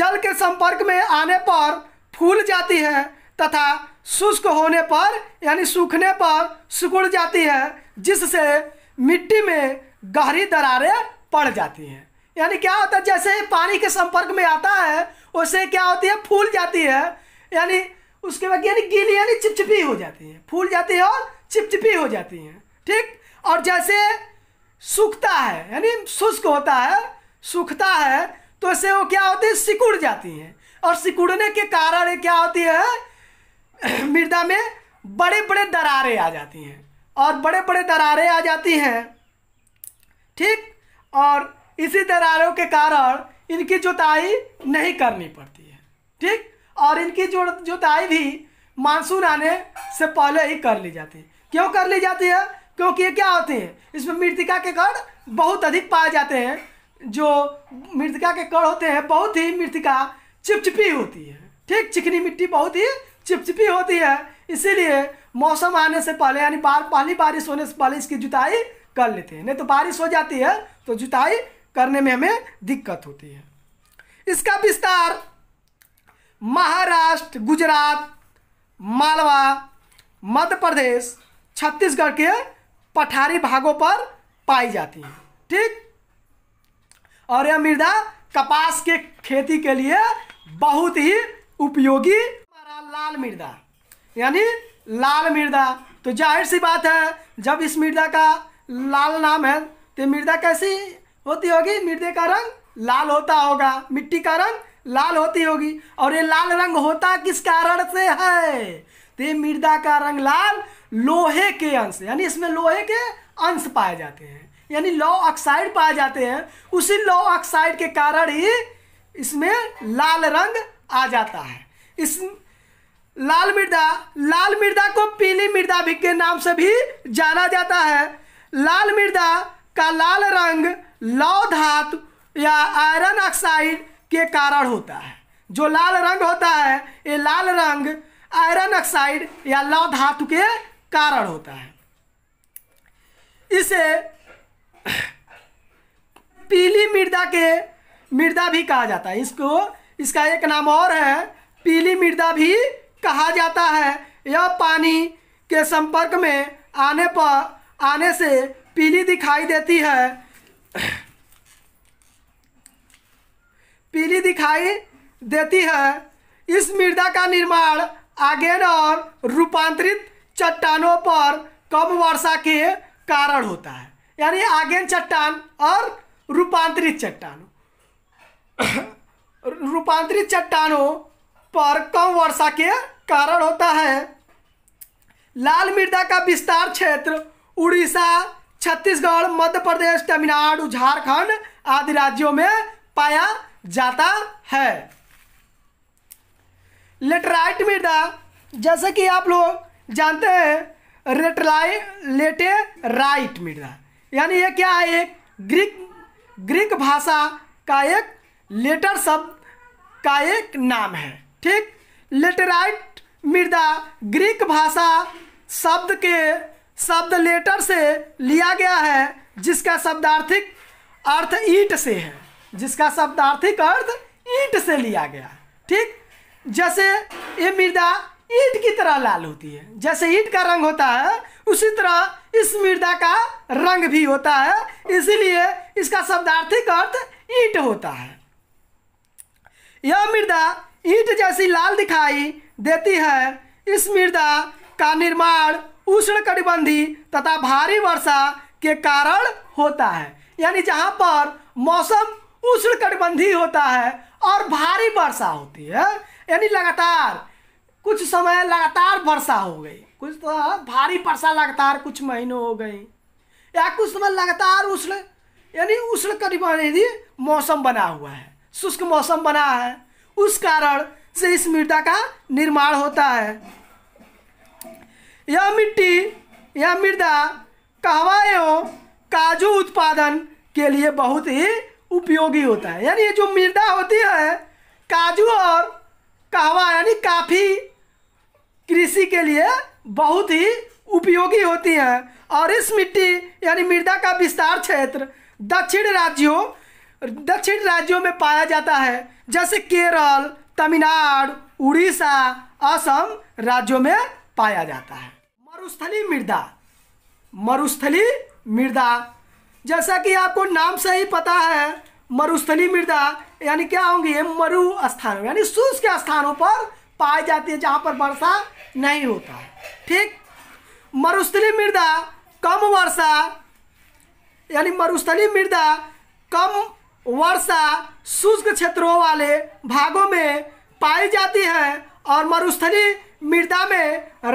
जल के संपर्क में आने पर फूल जाती है तथा शुष्क होने पर यानी सूखने पर सिकुड़ जाती है जिससे मिट्टी में गहरी दरारें पड़ जाती हैं यानी क्या होता है जैसे पानी के संपर्क में आता है उससे क्या होती है फूल जाती है यानी उसके बाद यानी गीली यानी चिपचिपी हो जाती है फूल जाती है और चिपचिपी हो जाती हैं ठीक और जैसे सूखता है यानी शुष्क होता है सूखता है तो इससे वो क्या होती है सिकुड़ जाती हैं और सिकुड़ने के कारण क्या होती है मृदा में बड़े बड़े दरारें आ जाती हैं और बड़े बड़े दरारें आ जाती हैं ठीक और इसी दरारों के कारण इनकी जुताई नहीं करनी पड़ती है ठीक और इनकी जो जुताई भी मानसून आने से पहले ही कर ली जाती है क्यों कर ली जाती है क्योंकि ये क्या होते हैं इसमें मृतिका के कण बहुत अधिक पाए जाते हैं जो मृतिका के कण होते हैं बहुत ही मृतिका चिपचिपी होती है ठीक चिकनी मिट्टी बहुत ही चिपचिपी होती है इसीलिए मौसम आने से पहले यानी बार पहली बारिश होने से पहले इसकी जुताई कर लेते हैं नहीं तो बारिश हो जाती है तो जुताई करने में हमें दिक्कत होती है इसका विस्तार महाराष्ट्र गुजरात मालवा मध्य प्रदेश छत्तीसगढ़ के पठारी भागों पर पाई जाती है ठीक और यह मृदा कपास के खेती के लिए बहुत ही उपयोगी लाल मृदा यानी लाल मृदा तो जाहिर सी बात है जब इस मृदा का लाल नाम है तो मृदा कैसी होती होगी मृदे का रंग लाल होता होगा मिट्टी का रंग लाल होती होगी और ये लाल रंग होता किस कारण से है तो मृदा का रंग लाल लोहे के अंश यानी इसमें लोहे के अंश पाए जाते हैं यानी लौ ऑक्साइड पाए जाते हैं उसी लौ ऑक्साइड के कारण ही इसमें लाल रंग आ जाता है इस लाल मृदा लाल मृदा को पीली मृदा भी के नाम से भी जाना जाता है लाल मृदा का लाल रंग लौ धातु या आयरन ऑक्साइड के कारण होता है जो लाल रंग होता है ये लाल रंग आयरन ऑक्साइड या लौ धातु के कारण होता है इसे पीली मृदा के मृदा भी कहा जाता है इसको इसका एक नाम और है पीली मृदा भी कहा जाता है यह पानी के संपर्क में आने पर आने से पीली दिखाई देती है पीली दिखाई देती है इस मृदा का निर्माण आगेन और रूपांतरित चट्टानों पर कम वर्षा के कारण होता है यानी आगेन चट्टान और रूपांतरित चट्टानों रूपांतरित चट्टानों पर कम वर्षा के कारण होता है लाल मृदा का विस्तार क्षेत्र उड़ीसा छत्तीसगढ़ मध्य प्रदेश तमिलनाडु झारखंड आदि राज्यों में पाया जाता है लेटराइट मृदा जैसे कि आप लोग जानते हैं लेटे राइट मृदा यानी ये क्या है एक ग्रीक ग्रीक भाषा का एक लेटर शब्द का एक नाम है ठीक लेटराइट मृदा ग्रीक भाषा शब्द के शब्द लेटर से लिया गया है जिसका शब्दार्थिक अर्थ ईट से है जिसका शब्दार्थिक अर्थ ईट से लिया गया है ठीक जैसे ये मृदा ईट की तरह लाल होती है जैसे ईट का रंग होता है उसी तरह इस मृदा का रंग भी होता है इसीलिए इसका शब्दार्थिक अर्थ ईट होता है यह मृदा ईट जैसी लाल दिखाई देती है इस मृदा का निर्माण उष्ण कटिबंधी तथा भारी वर्षा के कारण होता है यानी जहाँ पर मौसम उष्ण कटिबंधी होता है और भारी वर्षा होती है यानी लगातार कुछ समय लगातार वर्षा हो गई कुछ तो भारी वर्षा लगातार कुछ महीनों हो गई या कुछ समय लगातार उष्ण यानी उष्ण कटिबंधी मौसम बना हुआ है शुष्क मौसम बना है उस कारण से इस मृदा का निर्माण होता है यह मिट्टी यह मृदा कहवा एवं काजू उत्पादन के लिए बहुत ही उपयोगी होता है यानी ये जो मृदा होती है काजू और कहवा यानी काफ़ी कृषि के लिए बहुत ही उपयोगी होती है और इस मिट्टी यानी मृदा का विस्तार क्षेत्र दक्षिण राज्यों दक्षिण राज्यों में पाया जाता है जैसे केरल तमिलनाडु उड़ीसा असम राज्यों में पाया जाता है मरुस्थली मृदा मरुस्थली मृदा जैसा कि आपको नाम से ही पता है मरुस्थली मृदा यानी क्या होंगी मरु स्थान यानी शुष्क स्थानों पर पाई जाती है जहाँ पर वर्षा नहीं होता है ठीक मरुस्थली मृदा कम वर्षा यानी मरुस्थली मृदा कम वर्षा शुष्क क्षेत्रों वाले भागों में पाई जाती है और मरुस्थली मृदा में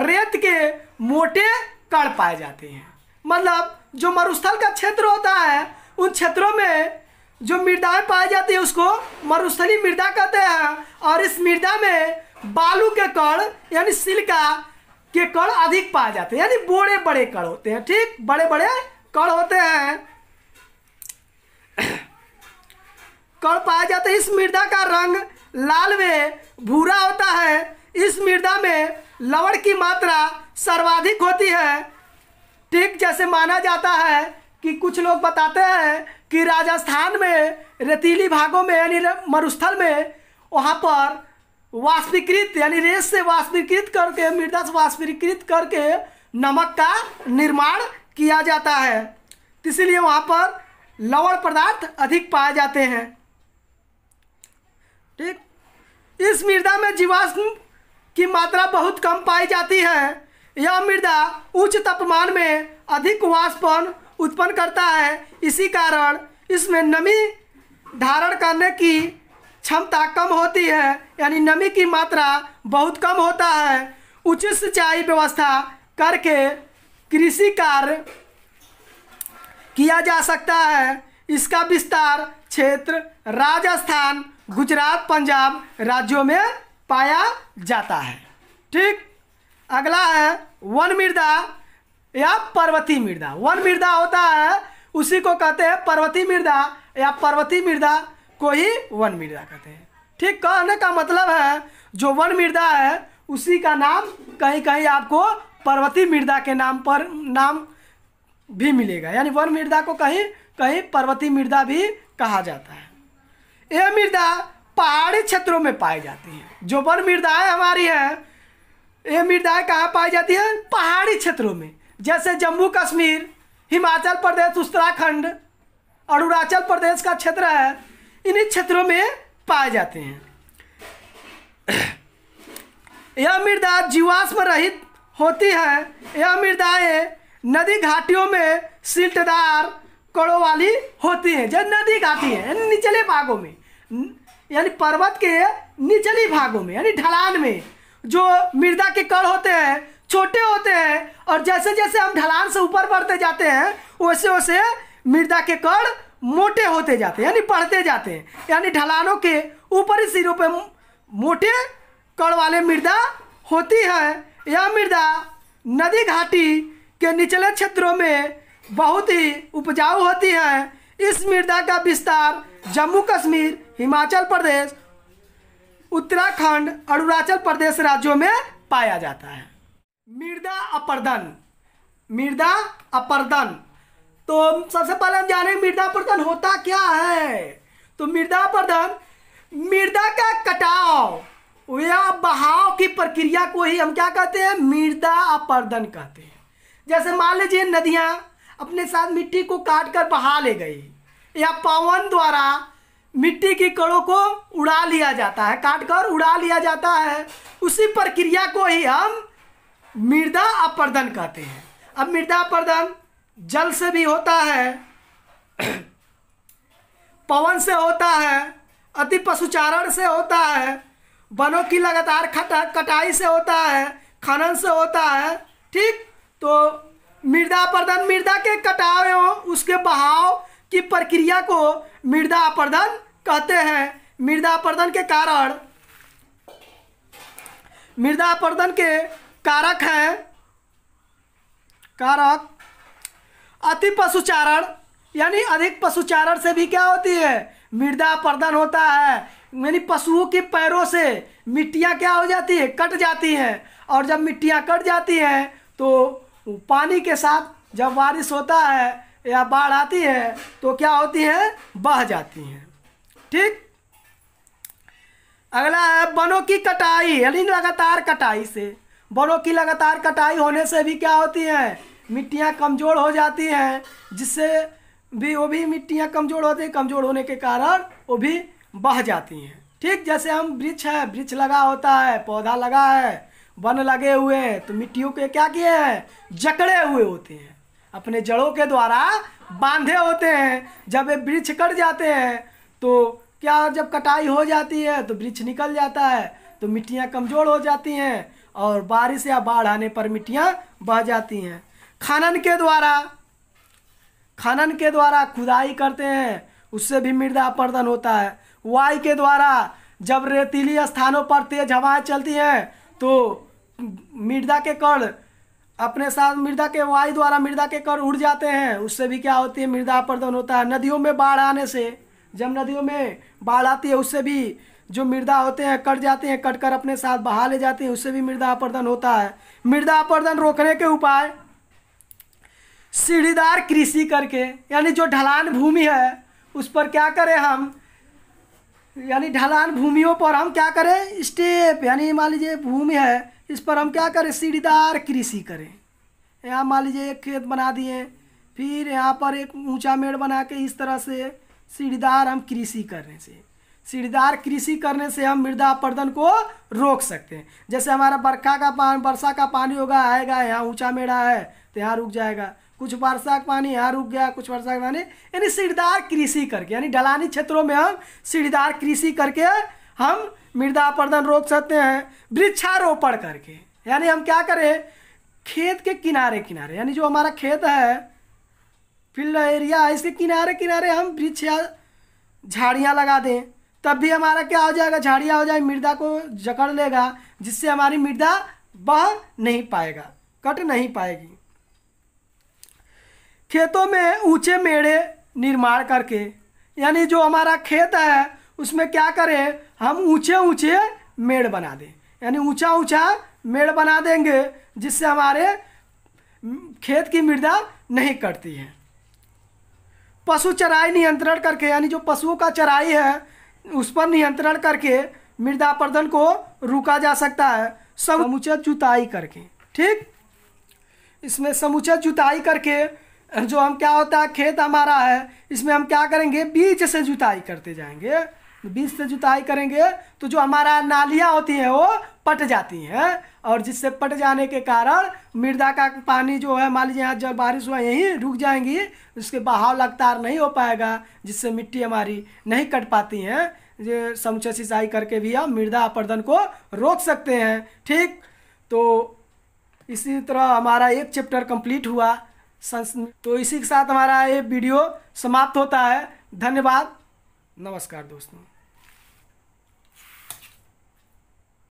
रेत के मोटे कण पाए जाते हैं मतलब जो मरुस्थल का क्षेत्र होता है उन क्षेत्रों में जो मृदाएं पाई जाती है उसको मरुस्थली मृदा कहते हैं और इस मृदा में बालू के कण यानी सिल्का के कण अधिक पाए जाते हैं यानी बड़े बड़े कण होते हैं ठीक बड़े बड़े कण होते हैं कण पाया जाता है इस मृदा का रंग लाल में भूरा होता है इस मृदा में लवण की मात्रा सर्वाधिक होती है ठीक जैसे माना जाता है कि कुछ लोग बताते हैं कि राजस्थान में रेतीली भागों में यानी मरुस्थल में वहाँ पर वाष्पीकृत यानी रेस से वाष्पीकृत करके मृदा से वाष्पीकृत करके नमक का निर्माण किया जाता है इसीलिए वहाँ पर लवण पदार्थ अधिक पाए जाते हैं ठीक इस मृदा में जीवाश्म की मात्रा बहुत कम पाई जाती है यह मृदा उच्च तापमान में अधिक वाष्पन उत्पन्न करता है इसी कारण इसमें नमी धारण करने की क्षमता कम होती है यानी नमी की मात्रा बहुत कम होता है उचित सिंचाई व्यवस्था करके कृषि कार्य किया जा सकता है इसका विस्तार क्षेत्र राजस्थान गुजरात पंजाब राज्यों में पाया जाता है ठीक अगला है वन मृदा या पर्वती मृदा वन मृदा होता है उसी को कहते हैं पर्वती मृदा या पर्वती मृदा को ही वन मृदा कहते हैं ठीक कहने का मतलब है जो वन मृदा है उसी का नाम कहीं कहीं आपको पर्वती मृदा के नाम पर नाम भी मिलेगा यानी वन मृदा को कहीं कहीं पर्वती मृदा भी कहा जाता है यह मृदा पहाड़ी क्षेत्रों में पाई जाती है जो वन मृदाएँ हमारी है यह मृदाएँ कहाँ पाई जाती है पहाड़ी क्षेत्रों में जैसे जम्मू कश्मीर हिमाचल प्रदेश उत्तराखंड अरुणाचल प्रदेश का क्षेत्र है इन्हीं क्षेत्रों में पाए जाते हैं यह मृदा जीवाश्म रहित होती है यह मृदाएँ नदी घाटियों में सिल्टदार कड़ों वाली होती है जो नदी घाटी है निचले भागों में हम्म? यानी पर्वत के निचली भागों में यानी ढलान में जो मृदा के कण होते हैं छोटे होते हैं और जैसे जैसे हम ढलान से ऊपर बढ़ते जाते हैं वैसे वैसे मृदा के कण मोटे होते जाते हैं यानी बढ़ते जाते हैं यानी ढलानों के ऊपरी सिरों पे मोटे कण वाले मृदा होती है यह मृदा नदी घाटी के निचले क्षेत्रों में बहुत ही उपजाऊ होती है इस मृदा का विस्तार जम्मू कश्मीर हिमाचल प्रदेश उत्तराखंड अरुणाचल प्रदेश राज्यों में पाया जाता है मृदा अपर्दन मृदा अपर्दन तो सबसे पहले हम जाने मृदा अपर्दन होता क्या है तो मृदा अपर्दन मृदा का कटाव या बहाव की प्रक्रिया को ही हम क्या कहते हैं मृदा अपर्दन कहते हैं जैसे मान लीजिए नदियाँ अपने साथ मिट्टी को काट कर बहा ले गई या पवन द्वारा मिट्टी की कड़ों को उड़ा लिया जाता है काट कर उड़ा लिया जाता है उसी प्रक्रिया को ही हम मृदा अपर्दन कहते हैं अब मृदा अपर्दन जल से भी होता है पवन से होता है अति पशुचारण से होता है वनों की लगातार खटा कटाई से होता है खनन से होता है ठीक तो मृदा अपर्दन मृदा के कटाव एवं उसके बहाव की प्रक्रिया को मृदा अपर्दन कहते हैं मृदा अपर्दन के कारण मृदा अपर्दन के कारक हैं कारक अति पशुचारण यानी अधिक पशुचारण से भी क्या होती है मृदा अपर्दन होता है यानी पशुओं के पैरों से मिट्टियाँ क्या हो जाती है कट जाती हैं और जब मिट्टियाँ कट जाती हैं तो पानी के साथ जब बारिश होता है या बाढ़ आती है तो क्या होती है बह जाती हैं ठीक अगला है वनों की कटाई यानी लगातार कटाई से वनों की लगातार कटाई होने से भी क्या होती है मिट्टियाँ कमज़ोर हो जाती हैं जिससे भी वो भी मिट्टियाँ कमज़ोर होती हैं कमज़ोर होने के कारण वो भी बह जाती हैं ठीक जैसे हम वृक्ष है वृक्ष लगा होता है पौधा लगा है वन लगे हुए हैं तो मिट्टियों के क्या किए हैं जकड़े हुए होते हैं अपने जड़ों के द्वारा बांधे होते हैं जब ये वृक्ष कट जाते हैं तो क्या जब कटाई हो जाती है तो वृक्ष निकल जाता है तो मिट्टियाँ कमज़ोर हो जाती हैं और बारिश या बाढ़ आने पर मिट्टियाँ बह जाती हैं खनन के द्वारा खनन के द्वारा खुदाई करते हैं उससे भी मृदा अपर्दन होता है वायु के द्वारा जब रेतीली स्थानों पर तेज हवाएं चलती हैं तो मृदा के कण अपने साथ मृदा के वायु द्वारा मृदा के कण उड़ जाते हैं उससे भी क्या होती है मृदा अपर्दन होता है नदियों में बाढ़ आने से जब नदियों में बाढ़ आती है उससे भी जो मृदा होते हैं कट जाते हैं कट कर अपने साथ बहा ले जाते हैं उससे भी मृदा अपर्दन होता है मृदा अपर्दन रोकने के उपाय सीढ़ीदार कृषि करके यानी जो ढलान भूमि है उस पर क्या करें हम यानी ढलान भूमियों पर हम क्या करें स्टेप यानी मान लीजिए भूमि है इस पर हम क्या करें सीढ़ीदार कृषि करें यहाँ मान लीजिए एक खेत बना दिए फिर यहाँ पर एक ऊंचा मेड़ बना के इस तरह से सीढ़ीदार हम कृषि करने से सीढ़ीदार कृषि करने से हम मृदा अपर्दन को रोक सकते हैं जैसे हमारा बरखा का पानी वर्षा का पानी होगा आएगा यहाँ ऊंचा मेढ़ा है तो यहाँ रुक जाएगा कुछ वर्षा का पानी यहाँ रुक गया कुछ वर्षा का पानी यानी सीढ़ीदार कृषि करके यानी ढलानी क्षेत्रों में हम सीढ़ीदार कृषि करके हम मृदा अपर्दन रोक सकते हैं वृक्षारोपण करके यानी हम क्या करें खेत के किनारे किनारे यानी जो हमारा खेत है फील्ड एरिया इसके किनारे किनारे हम वृक्ष या झाड़ियाँ लगा दें तब भी हमारा क्या हो जाएगा झाड़ियाँ हो जाए मृदा को जकड़ लेगा जिससे हमारी मृदा बह नहीं पाएगा कट नहीं पाएगी खेतों में ऊंचे मेड़े निर्माण करके यानी जो हमारा खेत है उसमें क्या करें हम ऊंचे ऊंचे मेड़ बना दें यानी ऊंचा ऊंचा मेड़ बना देंगे जिससे हमारे खेत की मृदा नहीं कटती है पशु चराई नियंत्रण करके यानी जो पशुओं का चराई है उस पर नियंत्रण करके मृदा अपरदन को रोका जा सकता है समुचित जुताई करके ठीक इसमें समुचित जुताई करके जो हम क्या होता है खेत हमारा है इसमें हम क्या करेंगे बीज से जुताई करते जाएंगे बीज से जुताई करेंगे तो जो हमारा नालियाँ होती हैं वो पट जाती हैं और जिससे पट जाने के कारण मृदा का पानी जो है मान लीजिए यहाँ जब बारिश हुआ यहीं रुक जाएंगी उसके बहाव लगातार नहीं हो पाएगा जिससे मिट्टी हमारी नहीं कट पाती हैं समुचा सिंचाई करके भी हम मृदा अपर्दन को रोक सकते हैं ठीक तो इसी तरह हमारा एक चैप्टर कंप्लीट हुआ तो इसी के साथ हमारा ये वीडियो समाप्त होता है धन्यवाद नमस्कार दोस्तों